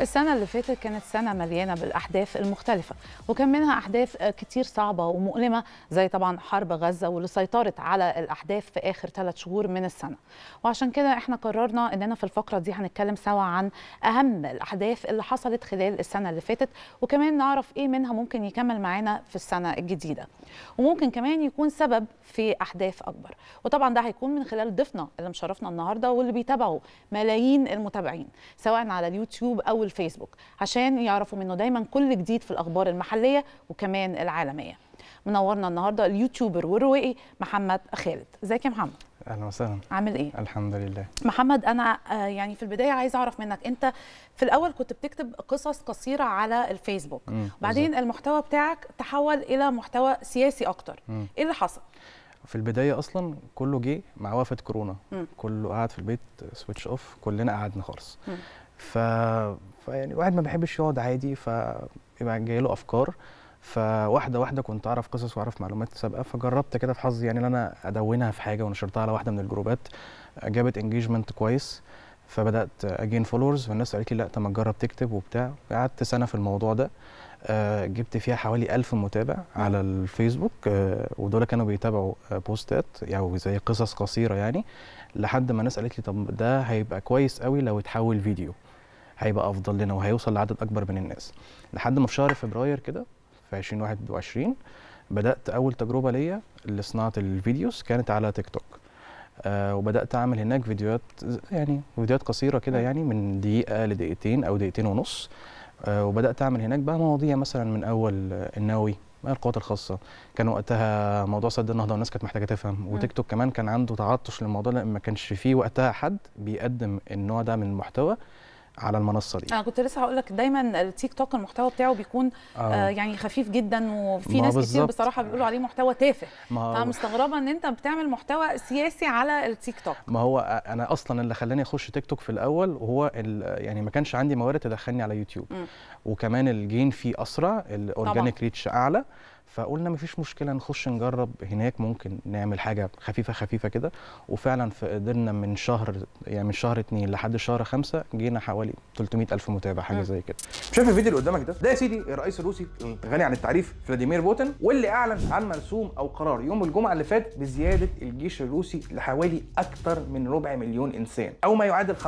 السنة اللي فاتت كانت سنة مليانة بالأحداث المختلفة وكان منها أحداث كتير صعبة ومؤلمة زي طبعا حرب غزة واللي سيطرت على الأحداث في آخر ثلاث شهور من السنة وعشان كده احنا قررنا إننا في الفقرة دي هنتكلم سوا عن أهم الأحداث اللي حصلت خلال السنة اللي فاتت وكمان نعرف إيه منها ممكن يكمل معانا في السنة الجديدة وممكن كمان يكون سبب في أحداث أكبر وطبعا ده هيكون من خلال ضيفنا اللي مشرفنا النهاردة واللي بيتابعوا ملايين المتابعين سواء على اليوتيوب أو الفيسبوك عشان يعرفوا منه دايما كل جديد في الاخبار المحليه وكمان العالميه منورنا النهارده اليوتيوبر والروائي محمد خالد ازيك يا محمد اهلا وسهلا عامل ايه الحمد لله محمد انا آه، يعني في البدايه عايز اعرف منك انت في الاول كنت بتكتب قصص قصيره على الفيسبوك بعدين المحتوى بتاعك تحول الى محتوى سياسي اكتر مم. ايه اللي حصل في البدايه اصلا كله جه مع وفاه كورونا مم. كله قعد في البيت سويتش اوف كلنا قعدنا خالص ف فيعني واحد ما بيحبش يقعد عادي فيبقى جاي له افكار فواحده واحده كنت اعرف قصص واعرف معلومات سابقه فجربت كده في حظي يعني ان انا ادونها في حاجه ونشرتها على واحده من الجروبات جابت انجيجمنت كويس فبدات اجين فولورز والناس قالت لي لا طب ما تجرب تكتب وبتاع قعدت سنه في الموضوع ده آه، جبت فيها حوالي 1000 متابع على الفيسبوك آه، ودول كانوا بيتابعوا آه، بوستات يعني زي قصص قصيره يعني لحد ما الناس قالت لي طب ده هيبقى كويس قوي لو اتحول فيديو هيبقى افضل لنا وهيوصل لعدد اكبر من الناس لحد ما في شهر فبراير كده في 2021 بدات اول تجربه ليا لصناعه الفيديوز كانت على تيك توك آه وبدات اعمل هناك فيديوهات يعني فيديوهات قصيره كده يعني من دقيقه لدقيقتين او دقيقتين ونص آه وبدات اعمل هناك بقى مواضيع مثلا من اول النووي القوات الخاصه كان وقتها موضوع سد النهضه والناس كانت محتاجه تفهم وتيك توك كمان كان عنده تعطش للموضوع لان ما كانش فيه وقتها حد بيقدم النوع ده من المحتوى على المنصه دي انا كنت لسه هقول لك دايما التيك توك المحتوى بتاعه بيكون آه. آه. يعني خفيف جدا وفي ناس بالزبط. كتير بصراحه بيقولوا عليه محتوى تافه فمستغربه ان انت بتعمل محتوى سياسي على التيك توك ما هو انا اصلا اللي خلاني اخش تيك توك في الاول وهو يعني ما كانش عندي موارد تدخلني على يوتيوب م. وكمان الجين فيه اسرع الاورجانيك ريتش اعلى فقلنا مفيش مشكله نخش نجرب هناك ممكن نعمل حاجه خفيفه خفيفه كده وفعلا قدرنا من شهر يعني من شهر اثنين لحد شهر خمسة جينا حوالي 300 الف متابع حاجه زي كده شايف الفيديو اللي قدامك ده ده يا سيدي الرئيس الروسي الغني عن التعريف فلاديمير بوتين واللي اعلن عن مرسوم او قرار يوم الجمعه اللي فات بزياده الجيش الروسي لحوالي اكثر من ربع مليون انسان او ما يعادل 15%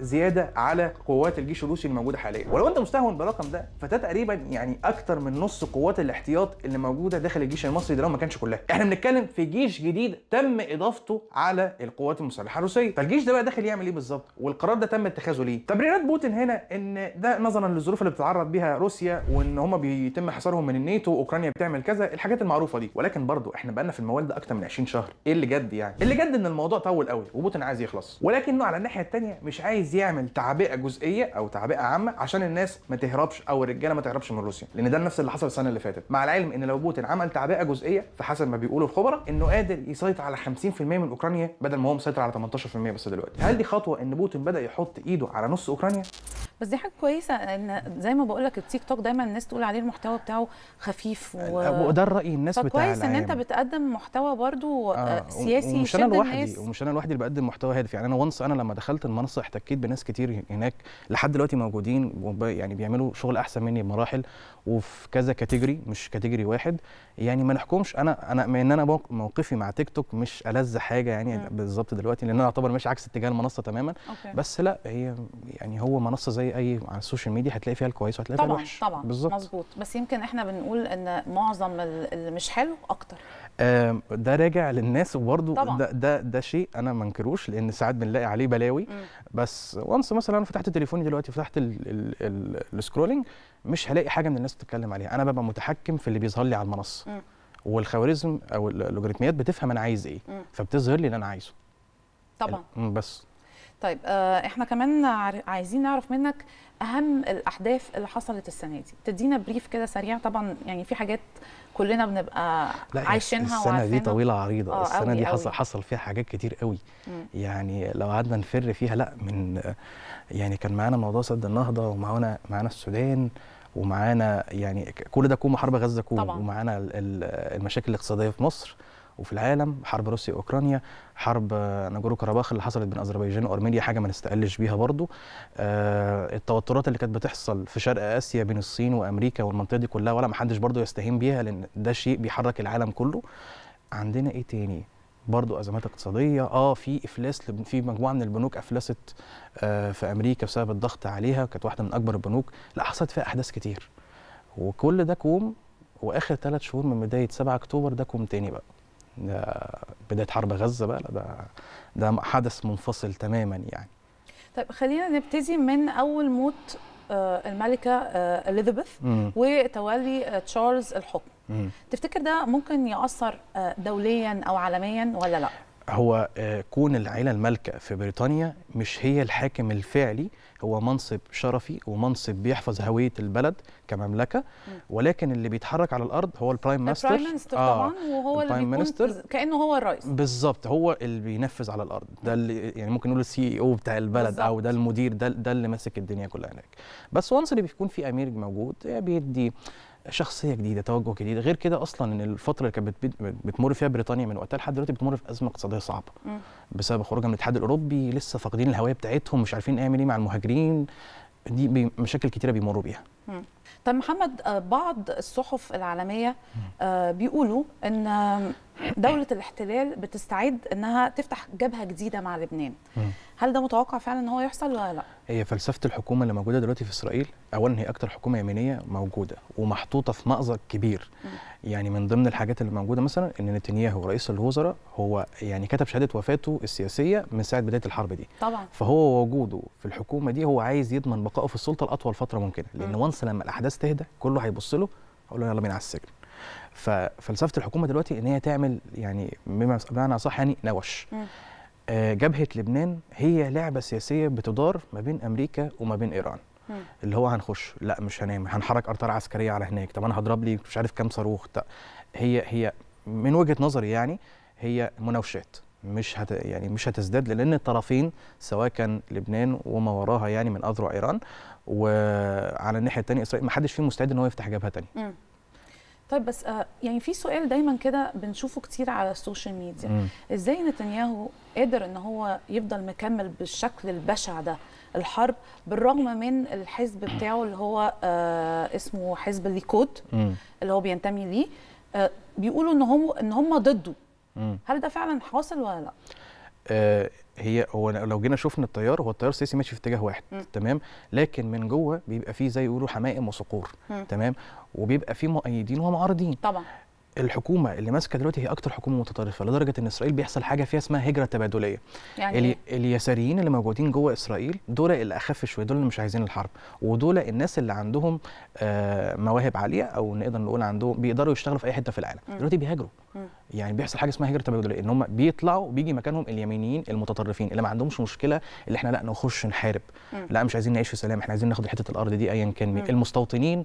زياده على قوات الجيش الروسي الموجوده حاليا ولو انت مستهون بالرقم ده فده تقريبا يعني اكثر من نص قوات الاحتياط اللي موجوده داخل الجيش المصري ده لو ما كانش كلها احنا بنتكلم في جيش جديد تم اضافته على القوات المسلحه الروسيه فالجيش ده بقى داخل يعمل ايه بالظبط والقرار ده تم اتخاذه ليه تبريرات بوتين هنا ان ده نظرا للظروف اللي بتتعرض بيها روسيا وان هم بيتم حصارهم من الناتو اوكرانيا بتعمل كذا الحاجات المعروفه دي ولكن برضو احنا بقى في الموال ده اكتر من 20 شهر ايه اللي جد يعني اللي جد ان الموضوع طول قوي وبوتين عايز يخلص ولكنه على الناحيه الثانيه مش عايز يعمل تعبئه جزئيه او تعبئه عامه عشان الناس ما تهربش او الرجاله ما تهربش من روسيا لان ده نفس اللي حصل السنه اللي فاتت مع علم ان لو بوتين عمل تعبئه جزئيه فحسب ما بيقولوا الخبراء انه قادر يسيطر على 50% من اوكرانيا بدل ما هو مسيطر على 18% بس دلوقتي هل دي خطوه ان بوتين بدا يحط ايده على نص اوكرانيا بس دي حاجه كويسه ان زي ما بقول لك التيك توك دايما الناس تقول عليه المحتوى بتاعه خفيف و... أه، وده الراي الناس بتاعه كويس ان انت بتقدم محتوى برضو آه. آه، سياسي ومش انا لوحدي ومش انا لوحدي اللي بقدم محتوى هادف يعني انا وانس انا لما دخلت المنصه احتكيت بناس كتير هناك لحد دلوقتي موجودين يعني بيعملوا شغل احسن مني بمراحل وفي كذا كاتيجوري مش كاتيجوري واحد يعني ما نحكمش انا انا ان انا موقفي مع تيك توك مش الذ حاجه يعني بالظبط دلوقتي لان انا اعتبر ماشي عكس اتجاه المنصه تماما أوكي. بس لا هي يعني هو منصه زي زي اي على السوشيال ميديا هتلاقي فيها الكويس وهتلاقي فيها الوحش طبعا طبعا مظبوط بس يمكن احنا بنقول ان معظم اللي مش حلو اكتر ده راجع للناس وبرده ده, ده ده شيء انا ما انكروش لان ساعات بنلاقي عليه بلاوي م. بس وانس مثلا انا فتحت تليفوني دلوقتي فتحت السكرولنج مش هلاقي حاجه من الناس بتتكلم عليها انا ببقى متحكم في اللي بيظهر لي على المنصه م. والخوارزم او اللوجاريتميات بتفهم انا عايز ايه فبتظهر لي اللي انا عايزه طبعا بس طيب آه، احنا كمان عايزين نعرف منك اهم الاحداث اللي حصلت السنه دي تدينا بريف كده سريع طبعا يعني في حاجات كلنا بنبقى لا يعني عايشينها السنه دي طويله عريضه آه السنه أوي دي حصل أوي. حصل فيها حاجات كتير قوي يعني لو قعدنا نفر فيها لا من يعني كان معانا موضوع سد النهضه ومعانا معانا السودان ومعانا يعني كل ده كوم حرب غزه كوم ومعانا المشاكل الاقتصاديه في مصر وفي العالم حرب روسيا اوكرانيا حرب ناجورو كرباخ اللي حصلت بين اذربيجان وارمينيا حاجه ما نستقلش بيها برضو آه التوترات اللي كانت بتحصل في شرق اسيا بين الصين وامريكا والمنطقه دي كلها ولا ما حدش برضو يستهين بيها لان ده شيء بيحرك العالم كله عندنا ايه تاني برضو ازمات اقتصاديه اه في افلاس في مجموعه من البنوك افلست آه في امريكا بسبب الضغط عليها كانت واحده من اكبر البنوك لا حصلت فيها احداث كتير وكل ده كوم واخر ثلاث شهور من بدايه 7 اكتوبر ده كوم تاني بقى بدايه حرب غزه بقى ده ده حدث منفصل تماما يعني طيب خلينا نبتدي من اول موت آه، الملكه آه، اليزابيث وتولي آه، تشارلز الحكم تفتكر ده ممكن ياثر دوليا او عالميا ولا لا هو آه، كون العيلة المالكة في بريطانيا مش هي الحاكم الفعلي هو منصب شرفي ومنصب بيحفظ هوية البلد كمملكة ولكن اللي بيتحرك على الأرض هو البرايم مينستر البرايم آه طبعا وهو اللي بيكون كأنه هو الرئيس بالظبط هو اللي بينفذ على الأرض ده اللي يعني ممكن نقول السي او بتاع البلد بالزبط. أو ده المدير ده, ده اللي ماسك الدنيا كلها هناك بس وانس اللي بيكون في أمير موجود آه، بيدي شخصيه جديده توجه جديد غير كده اصلا ان الفتره اللي كانت بتمر فيها بريطانيا من وقتها لحد دلوقتي بتمر في ازمه اقتصاديه صعبه بسبب خروجها من الاتحاد الاوروبي لسه فاقدين الهويه بتاعتهم مش عارفين يعملوا ايه مع المهاجرين دي مشاكل كتيره بيمروا بيها طيب محمد آه، بعض الصحف العالميه آه، بيقولوا ان دوله الاحتلال بتستعد انها تفتح جبهه جديده مع لبنان هل ده متوقع فعلا ان هو يحصل ولا لا هي فلسفه الحكومه اللي موجوده دلوقتي في اسرائيل اولا هي اكتر حكومه يمينيه موجوده ومحطوطه في مأزق كبير يعني من ضمن الحاجات اللي موجوده مثلا ان نتنياهو رئيس الوزراء هو يعني كتب شهاده وفاته السياسيه من ساعه بدايه الحرب دي طبعا فهو وجوده في الحكومه دي هو عايز يضمن بقائه في السلطه لاطول فتره ممكنه لان وانس لما الاحداث تهدى كله هيبص له هقول له يلا بينا على السجن ففلسفه الحكومه دلوقتي ان هي تعمل يعني بمعنى اصح يعني نوش آه جبهه لبنان هي لعبه سياسيه بتدار ما بين امريكا وما بين ايران مم. اللي هو هنخش لا مش هنام هنحرك ارتار عسكريه على هناك طب انا هضرب لي مش عارف كام صاروخ هي هي من وجهه نظري يعني هي مناوشات مش هت يعني مش هتزداد لان الطرفين سواء كان لبنان وما وراها يعني من اذرع ايران وعلى الناحيه الثانيه اسرائيل ما حدش فيهم مستعد ان هو يفتح جبهه ثانيه طيب بس آه، يعني في سؤال دايما كده بنشوفه كتير على السوشيال ميديا م. ازاي نتنياهو قادر ان هو يفضل مكمل بالشكل البشع ده الحرب بالرغم من الحزب بتاعه اللي هو آه، اسمه حزب الليكود اللي هو بينتمي ليه آه، بيقولوا ان هم ان هم ضده هل ده فعلا حاصل ولا لا هي هو لو جينا شفنا التيار هو التيار السياسي ماشي في اتجاه واحد م. تمام لكن من جوه بيبقى فيه زي يقولوا حمائم وصقور م. تمام وبيبقى فيه مؤيدين ومعارضين طبعا الحكومه اللي ماسكه دلوقتي هي اكتر حكومه متطرفه لدرجه ان اسرائيل بيحصل حاجه فيها اسمها هجره تبادليه يعني إيه؟ اليساريين اللي موجودين جوه اسرائيل دول اللي اخف شويه دول اللي مش عايزين الحرب ودول الناس اللي عندهم آه، مواهب عاليه او نقدر نقول عندهم بيقدروا يشتغلوا في اي حته في العالم م. دلوقتي بيهاجروا م. يعني بيحصل حاجه اسمها هجره تبادليه ان هم بيطلعوا بيجي مكانهم اليمينيين المتطرفين اللي ما عندهمش مشكله اللي احنا لا نخش نحارب م. لا مش عايزين نعيش في سلام احنا عايزين ناخد حته الارض دي ايا كان مين المستوطنين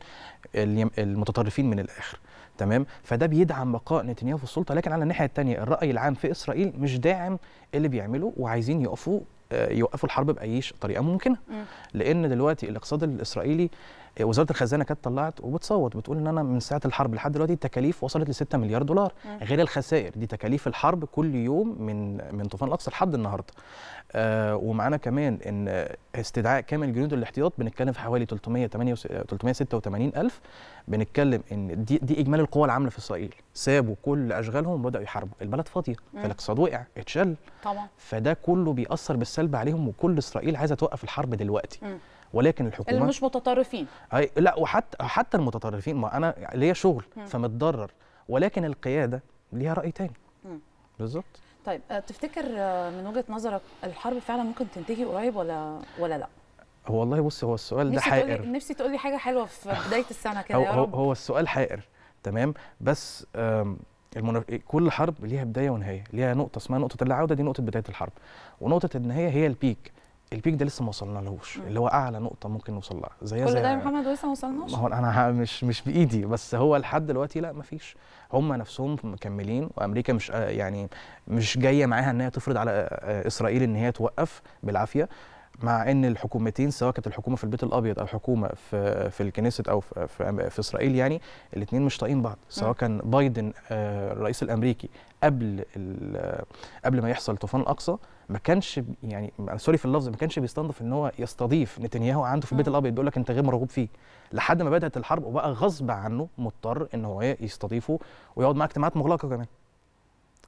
المتطرفين من الاخر تمام فده بيدعم بقاء نتنياهو في السلطه لكن على الناحيه الثانيه الراي العام في اسرائيل مش داعم اللي بيعمله وعايزين يقفوا آه، يوقفوا الحرب باي طريقه ممكنه لان دلوقتي الاقتصاد الاسرائيلي وزاره الخزانه كانت طلعت وبتصوت بتقول ان انا من ساعه الحرب لحد دلوقتي التكاليف وصلت ل 6 مليار دولار غير الخسائر دي تكاليف الحرب كل يوم من من طوفان الاقصى لحد النهارده آه ومعانا كمان ان استدعاء كامل جنود الاحتياط بنتكلم في حوالي 386 الف بنتكلم ان دي, دي اجمالي القوى العامله في اسرائيل سابوا كل اشغالهم وبداوا يحاربوا البلد فاضيه فالاقتصاد وقع اتشل طبعا فده كله بيأثر بالسلب عليهم وكل اسرائيل عايزه توقف الحرب دلوقتي م. ولكن الحكومه اللي مش متطرفين أي لا وحتى حتى المتطرفين ما انا ليا شغل فمتضرر ولكن القياده ليها راي تاني بالظبط طيب آه، تفتكر آه، من وجهه نظرك الحرب فعلا ممكن تنتهي قريب ولا ولا لا هو والله بص هو السؤال ده حائر تقولي نفسي تقول لي حاجه حلوه في بدايه السنه كده يا رب هو السؤال حائر تمام بس المنف... كل حرب ليها بدايه ونهايه ليها نقطه اسمها نقطه العوده دي نقطه بدايه الحرب ونقطه النهايه هي البيك البيك ده لسه ما وصلنالهوش اللي هو اعلى نقطه ممكن نوصل لها زي كل زي ده يا محمد لسه ما وصلناش ما هو انا مش مش بايدي بس هو لحد دلوقتي لا ما فيش هم نفسهم مكملين وامريكا مش آه، يعني مش جايه معاها ان هي تفرض على آه، آه، اسرائيل ان هي توقف بالعافيه مع ان الحكومتين سواء كانت الحكومه في البيت الابيض او حكومه في في الكنيسة او في, في, في اسرائيل يعني الاثنين مش طايقين بعض سواء كان بايدن الرئيس الامريكي قبل قبل ما يحصل طوفان الاقصى ما كانش يعني سوري في اللفظ ما كانش بيستنضف ان هو يستضيف نتنياهو عنده في البيت الابيض بيقول لك انت غير مرغوب فيه لحد ما بدات الحرب وبقى غصب عنه مضطر ان هو يستضيفه ويقعد معاه اجتماعات مغلقه كمان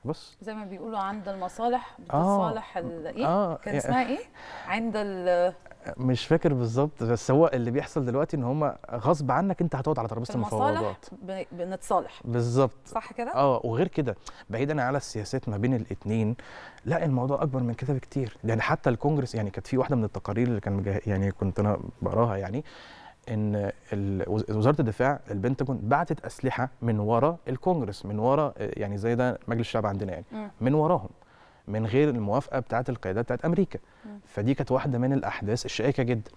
بس زي ما بيقولوا عند المصالح آه. بتصالح آه ال... ايه آه كان اسمها ايه عند ال مش فاكر بالظبط بس هو اللي بيحصل دلوقتي ان هم غصب عنك انت هتقعد على ترابيزه المفاوضات بنتصالح بالظبط صح كده اه وغير كده بعيدا على السياسات ما بين الاثنين لا الموضوع اكبر من كده بكتير يعني حتى الكونجرس يعني كانت في واحده من التقارير اللي كان يعني كنت انا بقراها يعني ان وزاره الدفاع البنتاجون بعتت اسلحه من ورا الكونجرس من ورا يعني زي ده مجلس الشعب عندنا يعني م. من وراهم من غير الموافقه بتاعت القيادات بتاعت امريكا فدي كانت واحده من الاحداث الشائكه جدا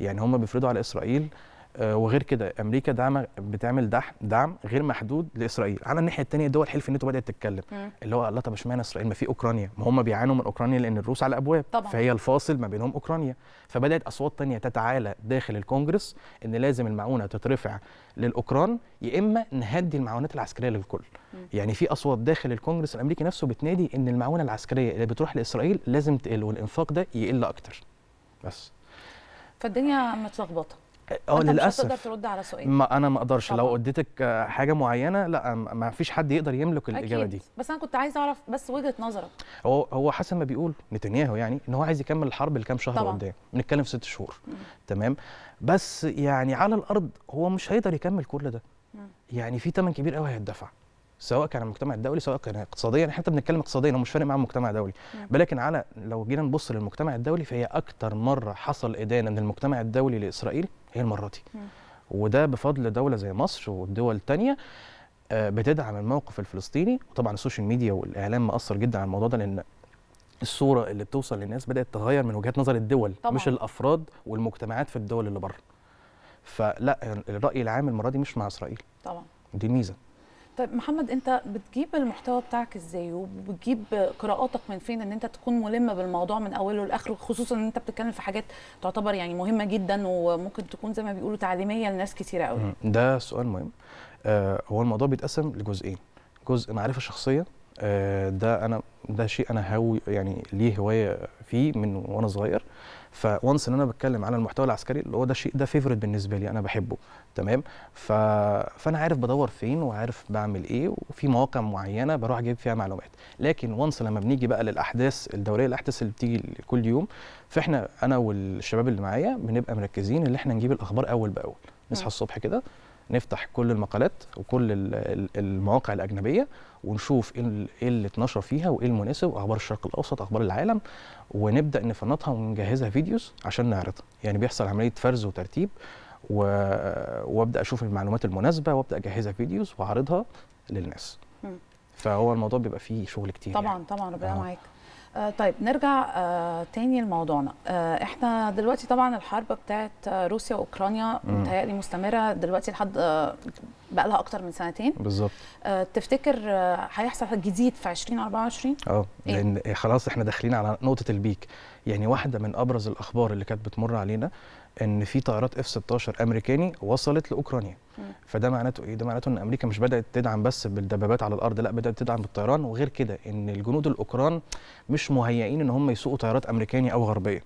يعني هم بيفرضوا على اسرائيل آه، وغير كده امريكا دعم بتعمل دعم دعم غير محدود لاسرائيل على الناحيه الثانيه دول حلف النتو بدات تتكلم مم. اللي هو الله طب اشمعنى اسرائيل ما في اوكرانيا ما هم بيعانوا من اوكرانيا لان الروس على الابواب طبعا. فهي الفاصل ما بينهم اوكرانيا فبدات اصوات ثانيه تتعالى داخل الكونجرس ان لازم المعونه تترفع للاوكران يا اما نهدي المعونات العسكريه للكل مم. يعني في اصوات داخل الكونجرس الامريكي نفسه بتنادي ان المعونه العسكريه اللي بتروح لاسرائيل لازم تقل والانفاق ده يقل اكتر بس فالدنيا متلخبطه اه للاسف مش ترد على سؤال ما انا ما اقدرش لو اديتك حاجه معينه لا ما فيش حد يقدر يملك الاجابه أكيد. دي بس انا كنت عايز اعرف بس وجهه نظرك هو هو حسن ما بيقول نتنياهو يعني ان هو عايز يكمل الحرب لكام شهر قدام بنتكلم في ست شهور مم. تمام بس يعني على الارض هو مش هيقدر يكمل كل ده مم. يعني في ثمن كبير قوي هيتدفع سواء كان على المجتمع الدولي سواء كان اقتصاديا احنا بنتكلم اقتصاديا مش فارق معاه المجتمع الدولي نعم. ولكن على لو جينا نبص للمجتمع الدولي فهي اكتر مره حصل ادانه من المجتمع الدولي لاسرائيل هي المره دي نعم. وده بفضل دوله زي مصر والدول الثانيه آه، بتدعم الموقف الفلسطيني وطبعا السوشيال ميديا والاعلام مأثر جدا على الموضوع ده لان الصوره اللي بتوصل للناس بدات تتغير من وجهات نظر الدول طبعا. مش الافراد والمجتمعات في الدول اللي بره فلا الراي العام المره دي مش مع اسرائيل طبعا دي ميزه طيب محمد انت بتجيب المحتوى بتاعك ازاي وبتجيب قراءاتك من فين ان انت تكون ملم بالموضوع من اوله لاخره خصوصا ان انت بتتكلم في حاجات تعتبر يعني مهمه جدا وممكن تكون زي ما بيقولوا تعليميه لناس كثيره قوي ده سؤال مهم آه هو الموضوع بيتقسم لجزئين جزء معرفه شخصيه آه ده انا ده شيء انا هاوي يعني ليه هوايه فيه من وانا صغير فونس ان انا بتكلم على المحتوى العسكري اللي هو ده شيء ده فيفورت بالنسبه لي انا بحبه تمام ف... فانا عارف بدور فين وعارف بعمل ايه وفي مواقع معينه بروح اجيب فيها معلومات لكن وانس لما بنيجي بقى للاحداث الدوريه الاحداث اللي بتيجي كل يوم فاحنا انا والشباب اللي معايا بنبقى مركزين ان احنا نجيب الاخبار اول باول نصحى الصبح كده نفتح كل المقالات وكل المواقع الاجنبيه ونشوف إيه, ايه اللي اتنشر فيها وايه المناسب واخبار الشرق الاوسط اخبار العالم ونبدا نفنطها ونجهزها فيديوز عشان نعرضها يعني بيحصل عمليه فرز وترتيب و... وابدا اشوف المعلومات المناسبه وابدا اجهزها فيديوز واعرضها للناس فهو الموضوع بيبقى فيه شغل كتير طبعا يعني. طبعا ربنا معاك آه، طيب نرجع آه، تاني لموضوعنا آه، احنا دلوقتي طبعا الحرب بتاعت روسيا واوكرانيا متهيألي مستمره دلوقتي لحد بقى لها اكتر من سنتين بالظبط تفتكر هيحصل جديد في 2024 اه إيه؟ لان إيه؟ خلاص احنا داخلين على نقطه البيك يعني واحده من ابرز الاخبار اللي كانت بتمر علينا ان في طائرات اف 16 امريكاني وصلت لاوكرانيا فده معناته ايه ده معناته ان امريكا مش بدات تدعم بس بالدبابات على الارض لا بدات تدعم بالطيران وغير كده ان الجنود الاوكران مش مهيئين ان هم يسوقوا طيارات امريكاني او غربيه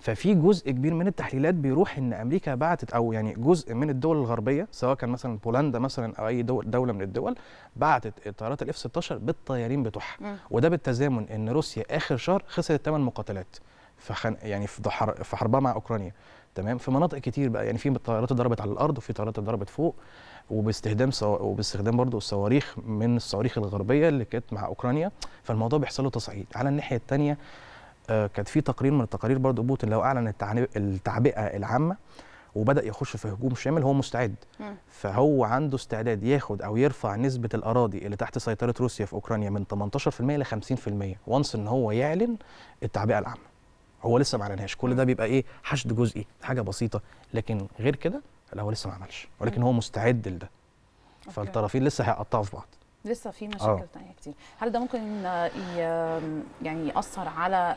ففي جزء كبير من التحليلات بيروح ان امريكا بعتت او يعني جزء من الدول الغربيه سواء كان مثلا بولندا مثلا او اي دول دوله من الدول بعتت الطيارات الاف 16 بالطيارين بتوعها وده بالتزامن ان روسيا اخر شهر خسرت 8 مقاتلات فخن يعني في, في حربها مع اوكرانيا تمام في مناطق كتير بقى يعني في طيارات ضربت على الارض وفي طيارات ضربت فوق وباستخدام سو... وباستخدام برضه الصواريخ من الصواريخ الغربيه اللي كانت مع اوكرانيا فالموضوع بيحصل له تصعيد على الناحيه الثانيه آه كانت في تقرير من التقارير برضه بوتين لو اعلن التعني... التعبئه العامه وبدا يخش في هجوم شامل هو مستعد م. فهو عنده استعداد ياخد او يرفع نسبه الاراضي اللي تحت سيطره روسيا في اوكرانيا من 18% ل 50% وانس ان هو يعلن التعبئه العامه هو لسه ما عملهاش كل ده بيبقى ايه حشد جزئي حاجه بسيطه لكن غير كده لا هو لسه ما عملش ولكن هو مستعد لده فالطرفين لسه هيقطعوا في بعض لسه في مشاكل أوه. تانية كتير هل ده ممكن يعني يأثر على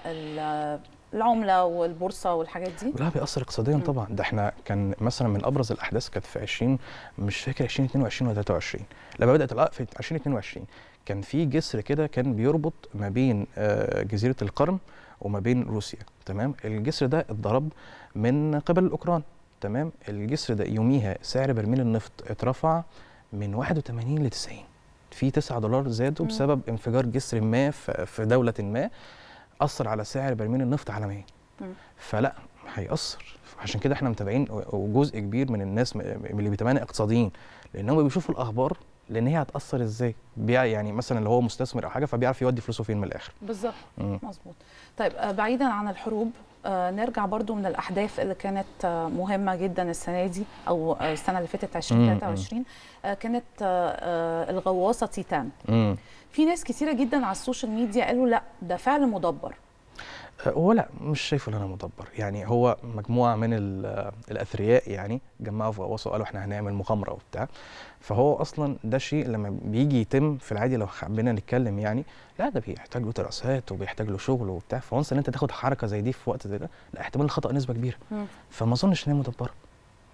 العملة والبورصة والحاجات دي؟ لا بيأثر اقتصاديا طبعا ده احنا كان مثلا من أبرز الأحداث كانت في 20 مش فاكر 2022 ولا 23 لما بدأت في 2022 كان في جسر كده كان بيربط ما بين آه، جزيرة القرم وما بين روسيا تمام الجسر ده اتضرب من قبل الاوكران تمام الجسر ده يوميها سعر برميل النفط اترفع من 81 ل 90 في 9 دولار زادوا بسبب انفجار جسر ما في دوله ما اثر على سعر برميل النفط عالميا فلا هيأثر عشان كده احنا متابعين وجزء كبير من الناس اللي بيتابعنا اقتصاديين لان هم بيشوفوا الاخبار لان هي هتاثر ازاي بيع يعني مثلا اللي هو مستثمر او حاجه فبيعرف يودي فلوسه فين من الاخر بالظبط مظبوط طيب آه، بعيدا عن الحروب آه، نرجع برضو من الاحداث اللي كانت آه، مهمه جدا السنه دي او السنه اللي فاتت 2023 كانت الغواصه تيتان في ناس كتيره جدا على السوشيال ميديا قالوا لا ده فعل مدبر هو لا مش شايفه ان انا مدبر يعني هو مجموعه من آه، الاثرياء يعني جمعوا في غواصه وقالوا احنا هنعمل مغامره وبتاع فهو اصلا ده شيء لما بيجي يتم في العادي لو حبينا نتكلم يعني لا ده بيحتاج له دراسات وبيحتاج له شغل وبتاع فونس ان انت تاخد حركه زي دي في وقت زي ده لا احتمال الخطا نسبه كبيره فما اظنش ان هي مدبره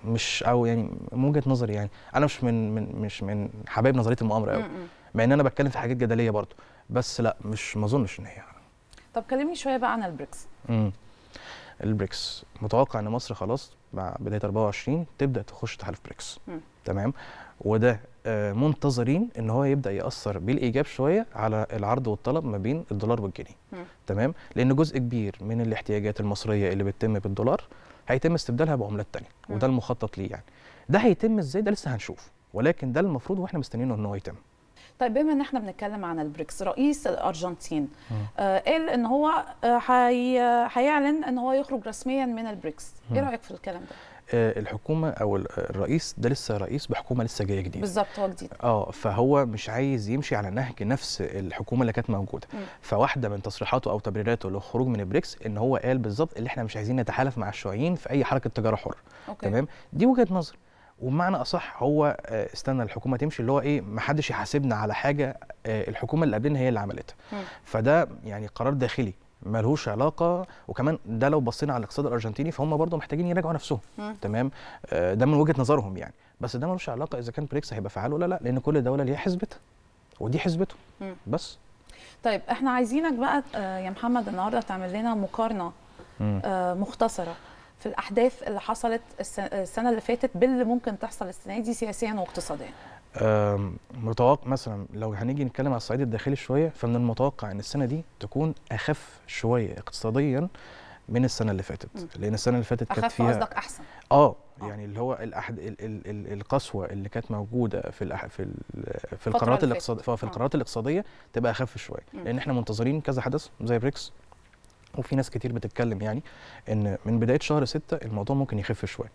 مش او يعني من وجهه نظري يعني انا مش من, من مش من حبايب نظريه المؤامره قوي مع ان انا بتكلم في حاجات جدليه برضه بس لا مش ما اظنش ان هي طب كلمني شويه بقى عن البريكس امم البريكس متوقع ان مصر خلاص مع بدايه 24 تبدا تخش تحالف بريكس مم. تمام وده آه، منتظرين ان هو يبدا ياثر بالايجاب شويه على العرض والطلب ما بين الدولار والجنيه تمام لان جزء كبير من الاحتياجات المصريه اللي بتتم بالدولار هيتم استبدالها بعملات تانية وده المخطط ليه يعني ده هيتم ازاي ده لسه هنشوف ولكن ده المفروض واحنا مستنيينه ان هو يتم طيب بما ان احنا بنتكلم عن البريكس رئيس الارجنتين آه قال ان هو آه، هيعلن ان هو يخرج رسميا من البريكس م. ايه رايك في الكلام ده آه، الحكومه او الرئيس ده لسه رئيس بحكومه لسه جايه جديده بالظبط هو جديد اه فهو مش عايز يمشي على نهج نفس الحكومه اللي كانت موجوده م. فواحده من تصريحاته او تبريراته للخروج من البريكس ان هو قال بالظبط ان احنا مش عايزين نتحالف مع الشيوعيين في اي حركه تجاره حره تمام دي وجهه نظر وبمعنى اصح هو آه، استنى الحكومه تمشي اللي هو ايه ما حدش يحاسبنا على حاجه آه، الحكومه اللي قبلنا هي اللي عملتها فده يعني قرار داخلي ملهوش علاقه وكمان ده لو بصينا على الاقتصاد الارجنتيني فهم برضه محتاجين يراجعوا نفسهم تمام آه، ده من وجهه نظرهم يعني بس ده ملوش علاقه اذا كان بريكس هيبقى فعال ولا لا لان كل دوله ليها حسبتها ودي حسبته بس طيب احنا عايزينك بقى يا محمد النهارده تعمل لنا مقارنه مختصره في الاحداث اللي حصلت السنه اللي فاتت باللي ممكن تحصل السنه دي سياسيا واقتصاديا متوقع مثلا لو هنيجي نتكلم على الصعيد الداخلي شويه فمن المتوقع ان السنه دي تكون اخف شويه اقتصاديا من السنه اللي فاتت م. لان السنه اللي فاتت كانت فيها قصدك احسن آه،, اه يعني اللي هو الأحد ال ال ال القسوه اللي كانت موجوده في الأح في ال في القرارات الاقتصاديه في القرارات آه. الاقتصاديه تبقى اخف شويه لان احنا منتظرين كذا حدث زي بريكس وفي ناس كتير بتتكلم يعني ان من بدايه شهر 6 الموضوع ممكن يخف شويه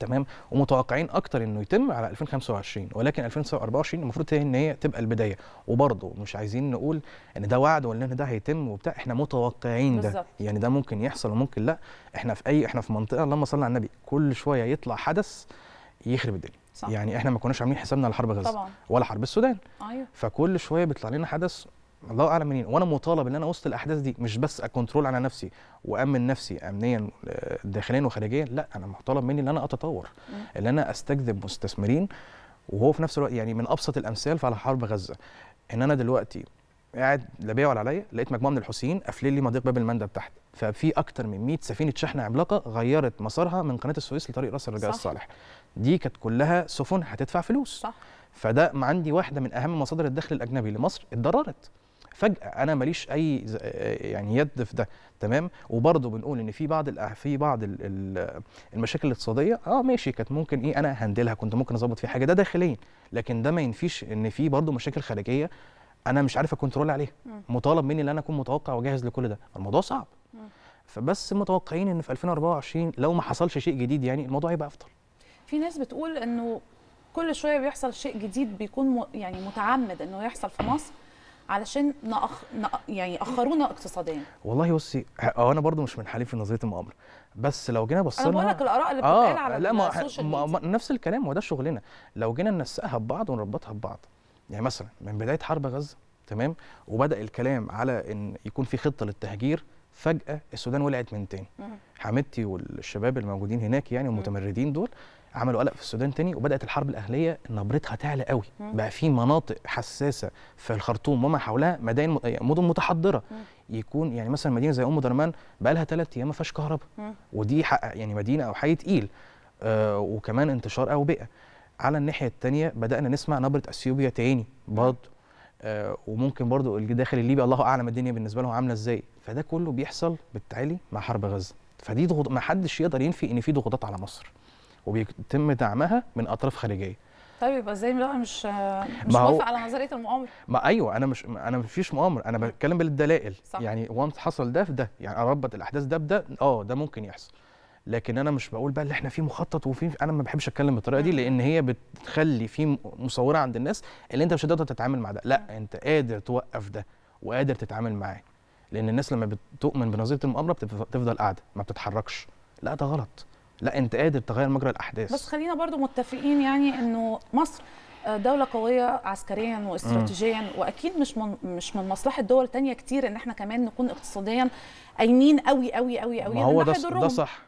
تمام ومتوقعين اكتر انه يتم على 2025 ولكن 2024 المفروض ان هي تبقى البدايه وبرضه مش عايزين نقول ان ده وعد ولا ان ده هيتم وبتاع احنا متوقعين بالزبط. يعني ده ممكن يحصل وممكن لا احنا في اي احنا في منطقه اللهم صل على النبي كل شويه يطلع حدث يخرب الدنيا صح. يعني احنا ما كناش عاملين حسابنا على حرب غزه ولا حرب السودان أيوه. فكل شويه بيطلع لنا حدث الله اعلم منين وانا مطالب ان انا وسط الاحداث دي مش بس اكونترول على نفسي وامن نفسي امنيا آه، داخليا وخارجيا لا انا مطالب مني ان انا اتطور ان انا استجذب مستثمرين وهو في نفس الوقت يعني من ابسط الامثال فعلى حرب غزه ان انا دلوقتي قاعد لا بيع ولا عليا لقيت مجموعه من الحوثيين قافلين لي مضيق باب المندب تحت ففي اكتر من 100 سفينه شحن عملاقه غيرت مسارها من قناه السويس لطريق راس الرجاء الصالح دي كانت كلها سفن هتدفع فلوس صح. فده عندي واحده من اهم مصادر الدخل الاجنبي لمصر اتضررت فجاه انا ماليش اي يعني يد في ده تمام وبرضه بنقول ان في بعض في بعض المشاكل الاقتصاديه اه ماشي كانت ممكن ايه انا هندلها كنت ممكن اظبط فيها حاجه ده داخليا لكن ده ما ينفيش ان في برضه مشاكل خارجيه انا مش عارف اكونترول عليها مطالب مني ان انا اكون متوقع وجاهز لكل ده الموضوع صعب فبس متوقعين ان في 2024 لو ما حصلش شيء جديد يعني الموضوع هيبقى افضل في ناس بتقول انه كل شويه بيحصل شيء جديد بيكون يعني متعمد انه يحصل في مصر علشان نأخ... نأ... يعني اخرونا اقتصاديا والله بصي هو انا برضو مش من حليف نظريه المؤامره بس لو جينا بصينا انا بقول لك الاراء اللي آه، بتتقال على السوشيال ميديا ما... ما... نفس الكلام وده شغلنا لو جينا ننسقها ببعض ونربطها ببعض يعني مثلا من بدايه حرب غزه تمام وبدا الكلام على ان يكون في خطه للتهجير فجاه السودان ولعت من تاني حميدتي والشباب الموجودين هناك يعني المتمردين دول عملوا قلق في السودان تاني وبدات الحرب الاهليه نبرتها تعلى قوي مم. بقى في مناطق حساسه في الخرطوم وما حولها مدن يعني مدن متحضره مم. يكون يعني مثلا مدينه زي ام درمان بقى لها ثلاث ايام ما فيهاش كهرباء ودي يعني مدينه او حي تقيل آه وكمان انتشار اوبئه على الناحيه الثانيه بدانا نسمع نبره اثيوبيا تاني برضه آه وممكن برضه الداخل الليبي الله اعلم الدنيا بالنسبه لهم عامله ازاي فده كله بيحصل بالتالي مع حرب غزه فدي ضغوط ما حدش يقدر ينفي ان في ضغوطات على مصر وبيتم دعمها من اطراف خارجيه طيب يبقى ازاي بقى مش مش موافق على نظريه المؤامره ما ايوه انا مش انا ما فيش مؤامره انا بتكلم بالدلائل صح. يعني وان حصل ده في ده يعني اربط الاحداث ده بده اه ده ممكن يحصل لكن انا مش بقول بقى اللي احنا فيه مخطط وفي انا ما بحبش اتكلم بالطريقه دي لان هي بتخلي في مصوره عند الناس اللي انت مش هتقدر تتعامل مع ده لا انت قادر توقف ده وقادر تتعامل معاه لان الناس لما بتؤمن بنظريه المؤامره بتفضل قاعده ما بتتحركش لا ده غلط لا انت قادر تغير مجرى الاحداث بس خلينا برضو متفقين يعني انه مصر آه، دولة قوية عسكريا واستراتيجيا م. واكيد مش من مش من مصلحة دول تانية كتير ان احنا كمان نكون اقتصاديا قايمين قوي قوي قوي قوي ما هو ده, ده صح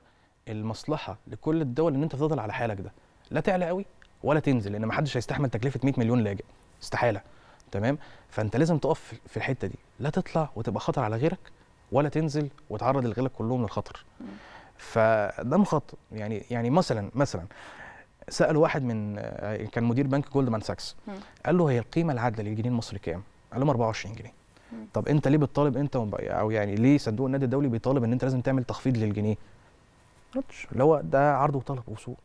المصلحة لكل الدول ان انت تفضل على حالك ده لا تعلى قوي ولا تنزل لان ما حدش هيستحمل تكلفة 100 مليون لاجئ استحالة تمام فانت لازم تقف في الحتة دي لا تطلع وتبقى خطر على غيرك ولا تنزل وتعرض اللي كلهم للخطر م. فده مخاطر يعني يعني مثلا مثلا سال واحد من آه، كان مدير بنك جولدمان ساكس قال له هي القيمه العادله للجنيه المصري كام؟ قال لهم 24 جنيه طب انت ليه بتطالب انت او يعني ليه صندوق النادي الدولي بيطالب ان انت لازم تعمل تخفيض للجنيه؟ اللي هو ده عرض وطلب وسوق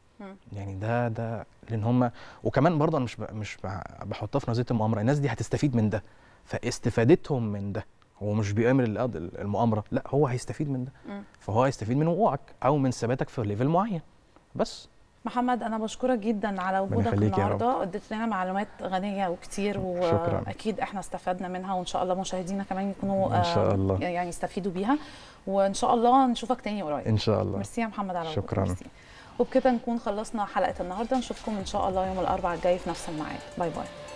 يعني ده ده لان هم وكمان برضه انا مش مش بحطها في نظريه المؤامره الناس دي هتستفيد من ده فاستفادتهم من ده هو مش بيامر المؤامره لا هو هيستفيد من ده فهو هيستفيد من وقوعك او من ثباتك في ليفل معين بس محمد انا بشكرك جدا على وجودك النهارده اديت لنا معلومات غنيه وكتير واكيد احنا استفدنا منها وان شاء الله مشاهدينا كمان يكونوا ان شاء الله يعني يستفيدوا بيها وان شاء الله نشوفك تاني قريب ان شاء الله ميرسي يا محمد على وجودك شكرا وبكده نكون خلصنا حلقه النهارده نشوفكم ان شاء الله يوم الاربعاء الجاي في نفس الميعاد باي باي